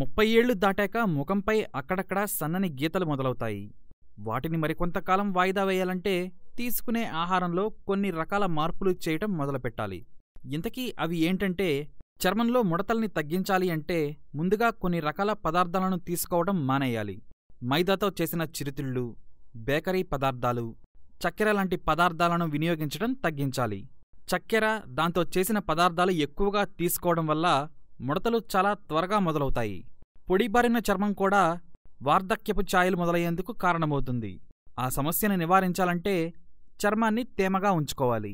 ముప్పై ఏళ్లు దాటాక ముఖంపై అక్కడక్కడా సన్నని గీతలు మొదలవుతాయి వాటిని మరికొంతకాలం వాయిదా వేయాలంటే తీసుకునే ఆహారంలో కొన్ని రకాల మార్పులు చేయటం మొదలుపెట్టాలి ఇంతకీ అవి ఏంటంటే చర్మంలో ముడతల్ని తగ్గించాలి అంటే ముందుగా కొన్ని రకాల పదార్థాలను తీసుకోవడం మానేయాలి మైదాతో చేసిన చిరుతిళ్ళు బేకరీ పదార్థాలు చక్కెర లాంటి పదార్థాలను వినియోగించడం తగ్గించాలి చక్కెర దాంతో చేసిన పదార్థాలు ఎక్కువగా తీసుకోవడం వల్ల ముడతలు చాలా త్వరగా మొదలవుతాయి పొడిబారిన చర్మం కూడా వార్ధక్యపు ఛాయలు మొదలయ్యేందుకు కారణమవుతుంది ఆ సమస్యను నివారించాలంటే చర్మాన్ని తేమగా ఉంచుకోవాలి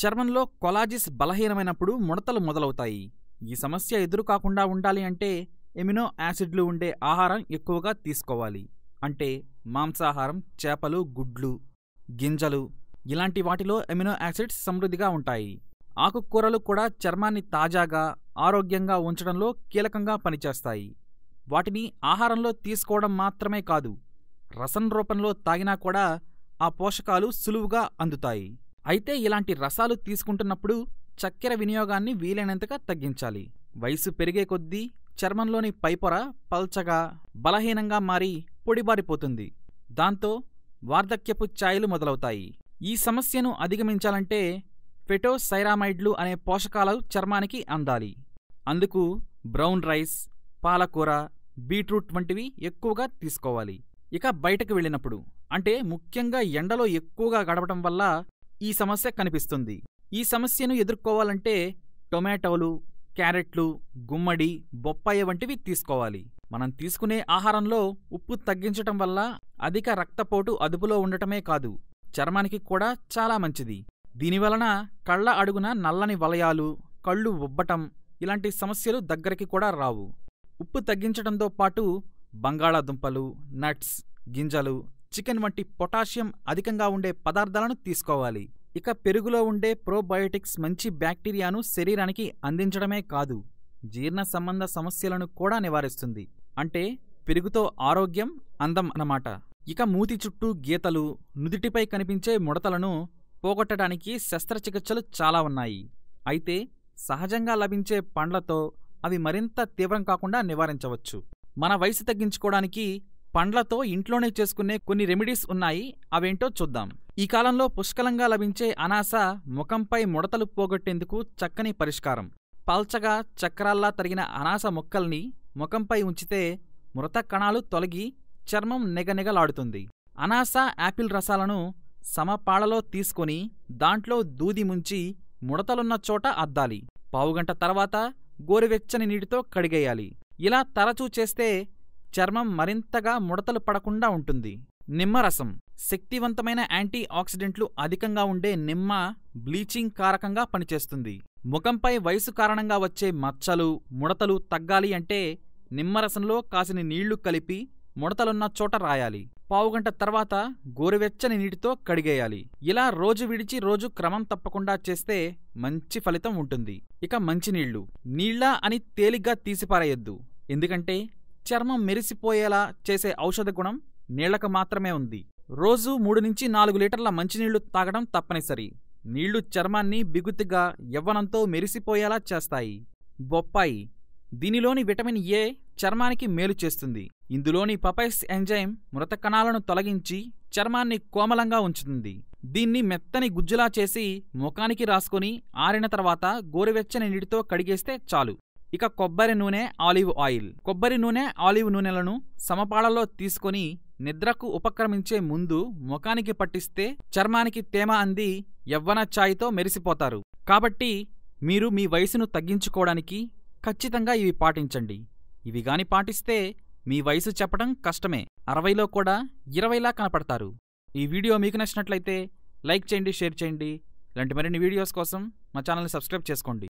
చర్మంలో కొలాజిస్ బలహీనమైనప్పుడు ముడతలు మొదలవుతాయి ఈ సమస్య ఎదురు కాకుండా ఉండాలి అంటే ఎమినో యాసిడ్లు ఉండే ఆహారం ఎక్కువగా తీసుకోవాలి అంటే మాంసాహారం చేపలు గుడ్లు గింజలు ఇలాంటి వాటిలో ఎమినో యాసిడ్స్ సమృద్ధిగా ఉంటాయి ఆకుకూరలు కూడా చర్మాన్ని తాజాగా ఆరోగ్యంగా ఉంచడంలో కీలకంగా పనిచేస్తాయి వాటిని ఆహారంలో తీసుకోవడం మాత్రమే కాదు రసం రూపంలో తాగినా కూడా ఆ పోషకాలు సులువుగా అందుతాయి అయితే ఇలాంటి రసాలు తీసుకుంటున్నప్పుడు చక్కెర వినియోగాన్ని వీలైనంతగా తగ్గించాలి వయసు పెరిగే కొద్దీ చర్మంలోని పైపొర పల్చగా బలహీనంగా మారి పొడిబారిపోతుంది దాంతో వార్ధక్యపు ఛాయలు మొదలవుతాయి ఈ సమస్యను అధిగమించాలంటే పెటోసైరామైడ్లు అనే పోషకాలు చర్మానికి అందాలి అందుకు బ్రౌన్ రైస్ పాలకూర బీట్రూట్ వంటివి ఎక్కువగా తీసుకోవాలి ఇక బయటకు వెళ్ళినప్పుడు అంటే ముఖ్యంగా ఎండలో ఎక్కువగా గడపడం వల్ల ఈ సమస్య కనిపిస్తుంది ఈ సమస్యను ఎదుర్కోవాలంటే టొమాటోలు క్యారెట్లు గుమ్మడి బొప్పాయి వంటివి తీసుకోవాలి మనం తీసుకునే ఆహారంలో ఉప్పు తగ్గించటం వల్ల అధిక రక్తపోటు అదుపులో ఉండటమే కాదు చర్మానికి కూడా చాలా మంచిది దీనివలన కళ్ళ అడుగున నల్లని వలయాలు కళ్ళు ఉబ్బటం ఇలాంటి సమస్యలు దగ్గరికి కూడా రావు ఉప్పు తగ్గించడంతో పాటు బంగాళాదుంపలు నట్స్ గింజలు చికెన్ వంటి పొటాషియం అధికంగా ఉండే పదార్థాలను తీసుకోవాలి ఇక పెరుగులో ఉండే ప్రోబయోటిక్స్ మంచి బ్యాక్టీరియాను శరీరానికి అందించడమే కాదు జీర్ణ సంబంధ సమస్యలను కూడా నివారిస్తుంది అంటే పెరుగుతో ఆరోగ్యం అందం అన్నమాట ఇక మూతి చుట్టూ గీతలు నుదిటిపై కనిపించే ముడతలను పోగొట్టడానికి శస్త్రచికిత్సలు చాలా ఉన్నాయి అయితే సహజంగా లభించే పండ్లతో అవి మరింత తీవ్రం కాకుండా నివారించవచ్చు మన వయసు తగ్గించుకోవడానికి పండ్లతో ఇంట్లోనే చేసుకునే కొన్ని రెమెడీస్ ఉన్నాయి అవేంటో చూద్దాం ఈ కాలంలో పుష్కలంగా లభించే అనాస ముఖంపై ముడతలు పోగొట్టేందుకు చక్కని పరిష్కారం పల్చగా చక్రాల్లా తరిగిన అనాస ముక్కల్ని ముఖంపై ఉంచితే మృత కణాలు తొలగి చర్మం నెగనెగలాడుతుంది అనాస యాపిల్ రసాలను సమపాళలో తీసుకొని దాంట్లో దూది ముంచి ముడతలున్న చోట అద్దాలి పావుగంట తర్వాత గోరువెచ్చని నీటితో కడిగేయాలి ఇలా తరచూ చేస్తే చర్మం మరింతగా ముడతలు పడకుండా ఉంటుంది నిమ్మరసం శక్తివంతమైన యాంటీ ఆక్సిడెంట్లు అధికంగా ఉండే నిమ్మ బ్లీచింగ్ కారకంగా పనిచేస్తుంది ముఖంపై వయసు కారణంగా వచ్చే మచ్చలు ముడతలు తగ్గాలి అంటే నిమ్మరసంలో కాసిన నీళ్లు కలిపి ముడతలున్న చోట రాయాలి పావుగంట తర్వాత గోరువెచ్చని నీటితో కడిగేయాలి ఇలా రోజు విడిచి రోజు క్రమం తప్పకుండా చేస్తే మంచి ఫలితం ఉంటుంది ఇక మంచినీళ్లు నీళ్ళ అని తేలిగ్గా తీసిపారేయొద్దు ఎందుకంటే చర్మం మెరిసిపోయేలా చేసే ఔషధ గుణం నీళ్లకు మాత్రమే ఉంది రోజు మూడు నుంచి నాలుగు లీటర్ల మంచినీళ్లు తాగడం తప్పనిసరి నీళ్లు చర్మాన్ని బిగుతిగా యవ్వనంతో మెరిసిపోయేలా చేస్తాయి బొప్పాయి దీనిలోని విటమిన్ ఏ చర్మానికి మేలు చేస్తుంది ఇందులోని పపైస్ ఎంజైమ్ మృత కణాలను తొలగించి చర్మాన్ని కోమలంగా ఉంచుతుంది దీన్ని మెత్తని గుజ్జులా చేసి ముఖానికి రాసుకొని ఆరిన తర్వాత గోరువెచ్చని నీటితో కడిగేస్తే చాలు ఇక కొబ్బరి నూనె ఆలివ్ ఆయిల్ కొబ్బరి నూనె ఆలివ్ నూనెలను సమపాళలో తీసుకొని నిద్రకు ఉపక్రమించే ముందు ముఖానికి పట్టిస్తే చర్మానికి తేమ అంది యవ్వన ఛాయ్తో మెరిసిపోతారు కాబట్టి మీరు మీ వయసును తగ్గించుకోవడానికి ఖచ్చితంగా ఇవి పాటించండి ఇవి గాని పాటిస్తే మీ వయసు చెప్పడం కష్టమే అరవైలో కూడా ఇరవైలా కనపడతారు ఈ వీడియో మీకు నచ్చినట్లయితే లైక్ చేయండి షేర్ చేయండి ఇలాంటి మరిన్ని వీడియోస్ కోసం మా ఛానల్ని సబ్స్క్రైబ్ చేసుకోండి